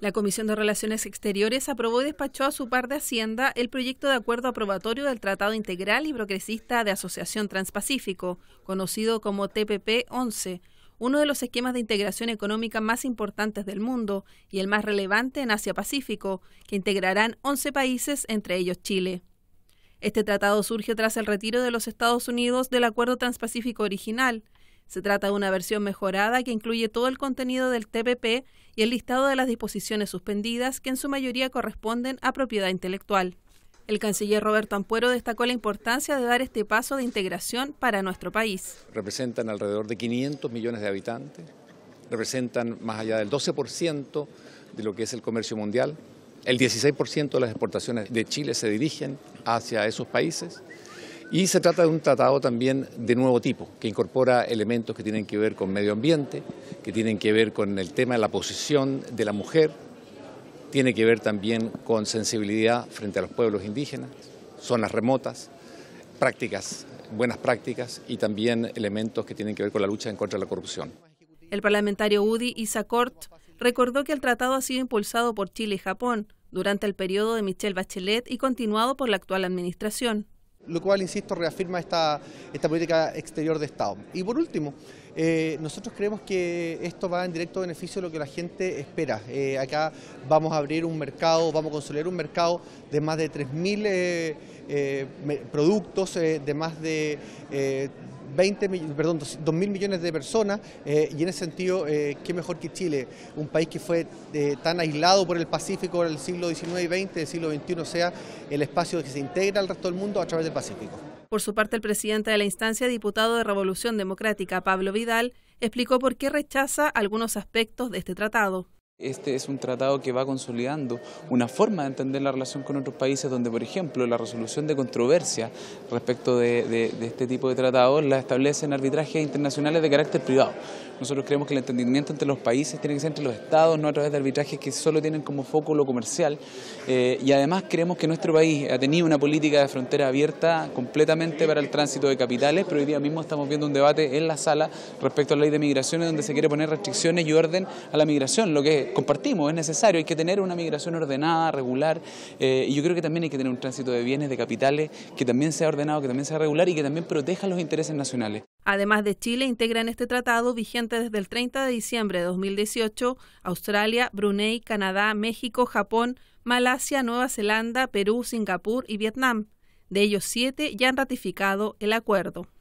La Comisión de Relaciones Exteriores aprobó y despachó a su par de Hacienda el proyecto de acuerdo aprobatorio del Tratado Integral y Progresista de Asociación Transpacífico, conocido como TPP-11, uno de los esquemas de integración económica más importantes del mundo y el más relevante en Asia-Pacífico, que integrarán 11 países, entre ellos Chile. Este tratado surge tras el retiro de los Estados Unidos del Acuerdo Transpacífico original, se trata de una versión mejorada que incluye todo el contenido del TPP y el listado de las disposiciones suspendidas que en su mayoría corresponden a propiedad intelectual. El canciller Roberto Ampuero destacó la importancia de dar este paso de integración para nuestro país. Representan alrededor de 500 millones de habitantes, representan más allá del 12% de lo que es el comercio mundial, el 16% de las exportaciones de Chile se dirigen hacia esos países y se trata de un tratado también de nuevo tipo, que incorpora elementos que tienen que ver con medio ambiente, que tienen que ver con el tema de la posición de la mujer, tiene que ver también con sensibilidad frente a los pueblos indígenas, zonas remotas, prácticas, buenas prácticas y también elementos que tienen que ver con la lucha en contra de la corrupción. El parlamentario Udi Isacort recordó que el tratado ha sido impulsado por Chile y Japón durante el periodo de Michelle Bachelet y continuado por la actual administración lo cual, insisto, reafirma esta, esta política exterior de Estado. Y por último, eh, nosotros creemos que esto va en directo beneficio de lo que la gente espera. Eh, acá vamos a abrir un mercado, vamos a consolidar un mercado de más de 3.000 eh, productos, de más de... 20, perdón, 2 mil millones de personas eh, y en ese sentido, eh, qué mejor que Chile, un país que fue eh, tan aislado por el Pacífico en el siglo XIX y XX, del siglo XXI sea el espacio que se integra al resto del mundo a través del Pacífico. Por su parte, el presidente de la instancia, diputado de Revolución Democrática, Pablo Vidal, explicó por qué rechaza algunos aspectos de este tratado. Este es un tratado que va consolidando una forma de entender la relación con otros países donde, por ejemplo, la resolución de controversia respecto de, este tipo de tratados la establecen arbitrajes internacionales de carácter privado. Nosotros creemos que el entendimiento entre los países tiene que ser entre los estados, no a través de arbitrajes que solo tienen como foco lo comercial. Eh, y además creemos que nuestro país ha tenido una política de frontera abierta completamente para el tránsito de capitales, pero hoy día mismo estamos viendo un debate en la sala respecto a la ley de migraciones donde se quiere poner restricciones y orden a la migración, lo que compartimos, es necesario, hay que tener una migración ordenada, regular, eh, y yo creo que también hay que tener un tránsito de bienes, de capitales, que también sea ordenado, que también sea regular y que también proteja los intereses nacionales. Además de Chile, integran este tratado vigente desde el 30 de diciembre de 2018 Australia, Brunei, Canadá, México, Japón, Malasia, Nueva Zelanda, Perú, Singapur y Vietnam. De ellos, siete ya han ratificado el acuerdo.